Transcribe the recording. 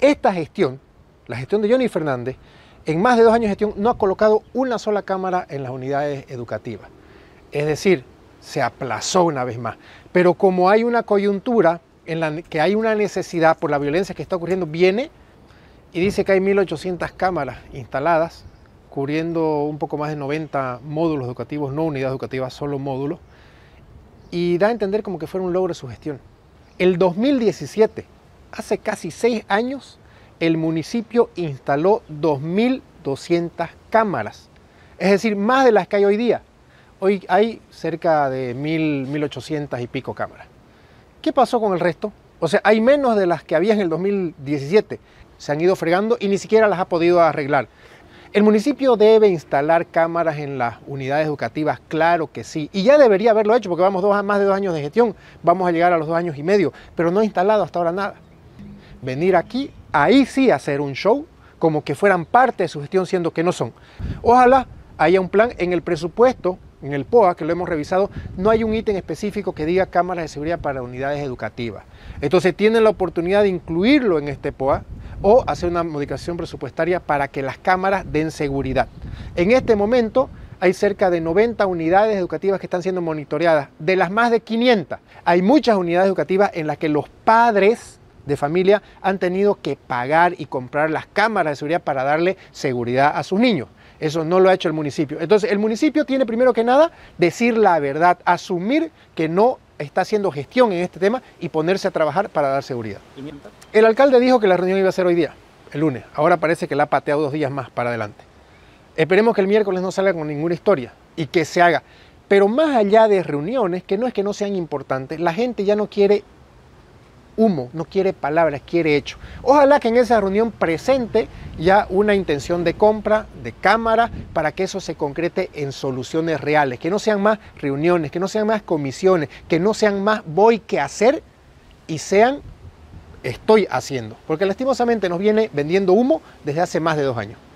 Esta gestión, la gestión de Johnny Fernández, en más de dos años de gestión no ha colocado una sola cámara en las unidades educativas. Es decir, se aplazó una vez más. Pero como hay una coyuntura en la que hay una necesidad por la violencia que está ocurriendo, viene y dice que hay 1.800 cámaras instaladas, cubriendo un poco más de 90 módulos educativos, no unidades educativas, solo módulos, y da a entender como que fue un logro de su gestión. El 2017 hace casi seis años, el municipio instaló 2.200 cámaras, es decir, más de las que hay hoy día. Hoy hay cerca de 1.800 y pico cámaras. ¿Qué pasó con el resto? O sea, hay menos de las que había en el 2017. Se han ido fregando y ni siquiera las ha podido arreglar. El municipio debe instalar cámaras en las unidades educativas, claro que sí. Y ya debería haberlo hecho porque vamos dos, más de dos años de gestión. Vamos a llegar a los dos años y medio, pero no ha instalado hasta ahora nada venir aquí, ahí sí hacer un show, como que fueran parte de su gestión, siendo que no son. Ojalá haya un plan en el presupuesto, en el POA, que lo hemos revisado, no hay un ítem específico que diga cámaras de seguridad para unidades educativas. Entonces tienen la oportunidad de incluirlo en este POA o hacer una modificación presupuestaria para que las cámaras den seguridad. En este momento hay cerca de 90 unidades educativas que están siendo monitoreadas. De las más de 500, hay muchas unidades educativas en las que los padres de familia han tenido que pagar y comprar las cámaras de seguridad para darle seguridad a sus niños. Eso no lo ha hecho el municipio. Entonces, el municipio tiene primero que nada decir la verdad, asumir que no está haciendo gestión en este tema y ponerse a trabajar para dar seguridad. El alcalde dijo que la reunión iba a ser hoy día, el lunes. Ahora parece que la ha pateado dos días más para adelante. Esperemos que el miércoles no salga con ninguna historia y que se haga. Pero más allá de reuniones, que no es que no sean importantes, la gente ya no quiere humo, no quiere palabras, quiere hecho. Ojalá que en esa reunión presente ya una intención de compra, de cámara, para que eso se concrete en soluciones reales, que no sean más reuniones, que no sean más comisiones, que no sean más voy que hacer y sean estoy haciendo. Porque lastimosamente nos viene vendiendo humo desde hace más de dos años.